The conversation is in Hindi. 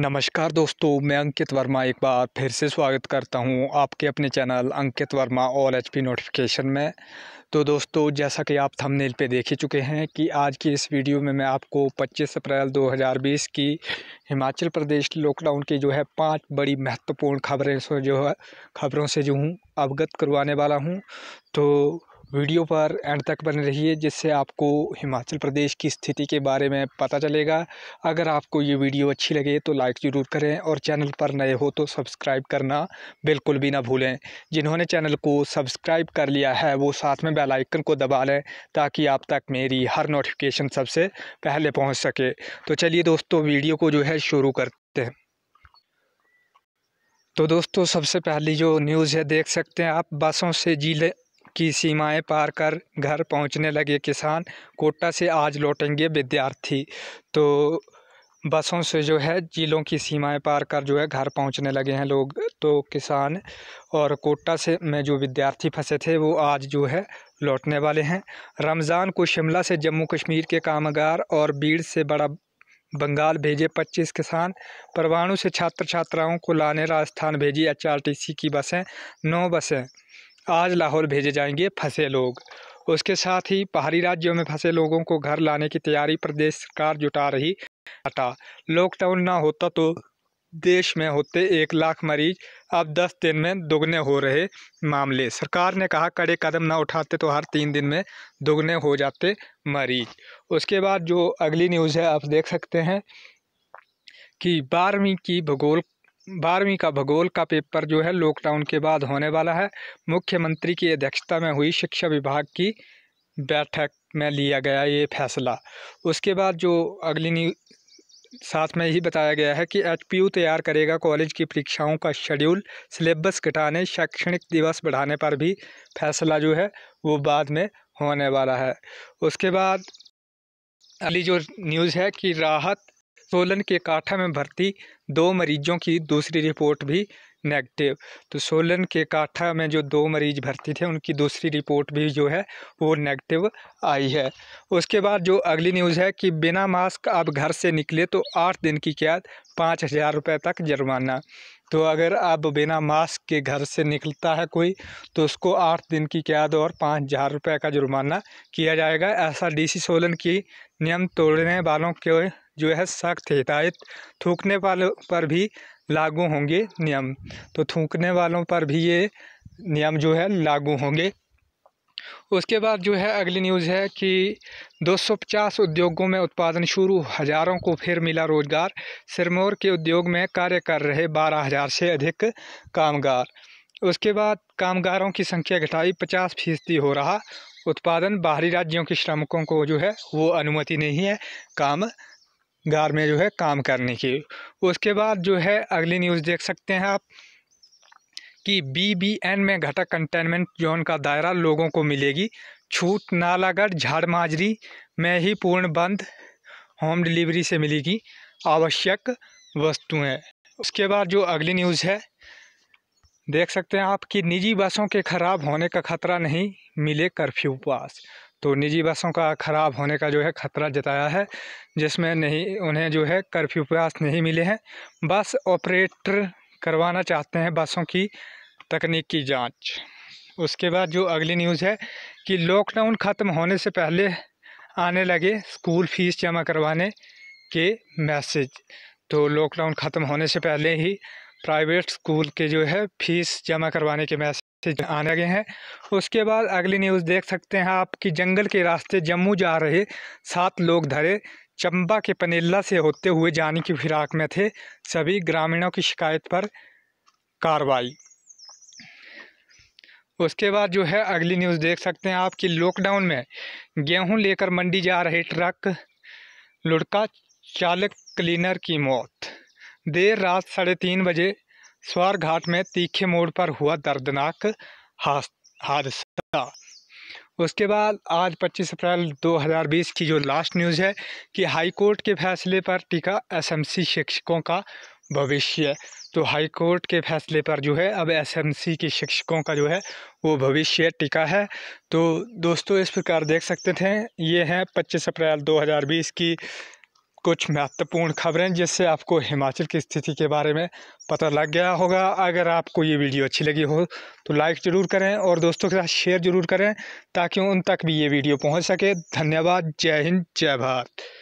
नमस्कार दोस्तों मैं अंकित वर्मा एक बार फिर से स्वागत करता हूं आपके अपने channel Ankit Verma all HP notification में तो दोस्तों जैसा कि आप थंबनेल पे देख ही चुके हैं कि आज की इस वीडियो में मैं आपको 25 अप्रैल 2020 की हिमाचल प्रदेश लॉकडाउन की जो है पांच बड़ी महत्वपूर्ण खबरें से जो है खबरों से जो हूँ अवगत करवाने वाला हूँ तो वीडियो पर एंड तक बने रहिए जिससे आपको हिमाचल प्रदेश की स्थिति के बारे में पता चलेगा अगर आपको ये वीडियो अच्छी लगे तो लाइक ज़रूर करें और चैनल पर नए हो तो सब्सक्राइब करना बिल्कुल भी ना भूलें जिन्होंने चैनल को सब्सक्राइब कर लिया है वो साथ में बेल आइकन को दबा लें ताकि आप तक मेरी हर नोटिफिकेशन सबसे पहले पहुँच सके तो चलिए दोस्तों वीडियो को जो है शुरू करते हैं तो दोस्तों सबसे पहली जो न्यूज़ है देख सकते हैं आप बसों से जिले की सीमाएं पार कर घर पहुंचने लगे किसान कोटा से आज लौटेंगे विद्यार्थी तो बसों से जो है ज़िलों की सीमाएं पार कर जो है घर पहुंचने लगे हैं लोग तो किसान और कोटा से में जो विद्यार्थी फंसे थे वो आज जो है लौटने वाले हैं रमज़ान को शिमला से जम्मू कश्मीर के कामगार और बीड़ से बड़ा बंगाल भेजे 25 किसान परवाणु से छात्र छात्राओं को लाने राजस्थान भेजी एच की बसें नौ बसें आज लाहौर भेजे जाएंगे फंसे लोग उसके साथ ही पहाड़ी राज्यों में फंसे लोगों को घर लाने की तैयारी प्रदेश सरकार जुटा रही हटा लॉकडाउन ना होता तो देश में होते एक लाख मरीज अब दस दिन में दुगने हो रहे मामले सरकार ने कहा कड़े कदम ना उठाते तो हर तीन दिन में दोगुने हो जाते मरीज उसके बाद जो अगली न्यूज़ है आप देख सकते हैं कि बारहवीं की भूगोल बारहवीं का भूगोल का पेपर जो है लॉकडाउन के बाद होने वाला है मुख्यमंत्री की अध्यक्षता में हुई शिक्षा विभाग की बैठक में लिया गया ये फैसला उसके बाद जो अगली न्यू साथ में यही बताया गया है कि एचपीयू तैयार करेगा कॉलेज की परीक्षाओं का शेड्यूल सिलेबस घटाने शैक्षणिक दिवस बढ़ाने पर भी फैसला जो है वो बाद में होने वाला है उसके बाद अगली जो न्यूज़ है कि राहत सोलन के काठा में भर्ती दो मरीजों की दूसरी रिपोर्ट भी नेगेटिव तो सोलन के काठा में जो दो मरीज भर्ती थे उनकी दूसरी रिपोर्ट भी जो है वो नेगेटिव आई है उसके बाद जो अगली न्यूज़ है कि बिना मास्क आप घर से निकले तो आठ दिन की कैद पाँच हज़ार रुपये तक जुर्माना तो अगर आप बिना मास्क के घर से निकलता है कोई तो उसको आठ दिन की कैद और पाँच हज़ार रुपये का जुर्माना किया जाएगा ऐसा डीसी सोलन की नियम तोड़ने वालों के जो है सख्त हिदायत थूकने वालों पर भी लागू होंगे नियम तो थूकने वालों पर भी ये नियम जो है लागू होंगे उसके बाद जो है अगली न्यूज़ है कि 250 उद्योगों में उत्पादन शुरू हज़ारों को फिर मिला रोज़गार सिरमौर के उद्योग में कार्य कर रहे 12,000 से अधिक कामगार उसके बाद कामगारों की संख्या घटाई 50 फीसदी हो रहा उत्पादन बाहरी राज्यों के श्रमिकों को जो है वो अनुमति नहीं है काम गार में जो है काम करने की उसके बाद जो है अगली न्यूज़ देख सकते हैं आप कि बीबीएन में घटक कंटेनमेंट जोन का दायरा लोगों को मिलेगी छूट नालागढ़ झाड़माजरी में ही पूर्ण बंद होम डिलीवरी से मिलेगी आवश्यक वस्तुएं उसके बाद जो अगली न्यूज़ है देख सकते हैं आप कि निजी बसों के ख़राब होने का खतरा नहीं मिले कर्फ्यू पास तो निजी बसों का ख़राब होने का जो है ख़तरा जताया है जिसमें नहीं उन्हें जो है कर्फ्यू पास नहीं मिले हैं बस ऑपरेटर करवाना चाहते हैं बसों की तकनीक की जांच उसके बाद जो अगली न्यूज़ है कि लॉकडाउन ख़त्म होने से पहले आने लगे स्कूल फ़ीस जमा करवाने के मैसेज तो लॉकडाउन ख़त्म होने से पहले ही प्राइवेट स्कूल के जो है फ़ीस जमा करवाने के मैसेज आने लगे हैं उसके बाद अगली न्यूज़ देख सकते हैं आपकी जंगल के रास्ते जम्मू जा रहे सात लोग धरे चंबा के पनेला से होते हुए जाने की फिराक में थे सभी ग्रामीणों की शिकायत पर कार्रवाई उसके बाद जो है अगली न्यूज़ देख सकते हैं आपकी लॉकडाउन में गेहूं लेकर मंडी जा रहे ट्रक लुड़का चालक क्लीनर की मौत देर रात साढ़े तीन बजे स्वार घाट में तीखे मोड़ पर हुआ दर्दनाक हादसा उसके बाद आज 25 अप्रैल 2020 की जो लास्ट न्यूज़ है कि हाई कोर्ट के फैसले पर टिका एसएमसी शिक्षकों का भविष्य तो हाई कोर्ट के फैसले पर जो है अब एसएमसी के शिक्षकों का जो है वो भविष्य टिका है तो दोस्तों इस प्रकार देख सकते थे ये हैं 25 अप्रैल 2020 की कुछ महत्वपूर्ण खबरें जिससे आपको हिमाचल की स्थिति के बारे में पता लग गया होगा अगर आपको ये वीडियो अच्छी लगी हो तो लाइक ज़रूर करें और दोस्तों के साथ शेयर ज़रूर करें ताकि उन तक भी ये वीडियो पहुंच सके धन्यवाद जय हिंद जय भारत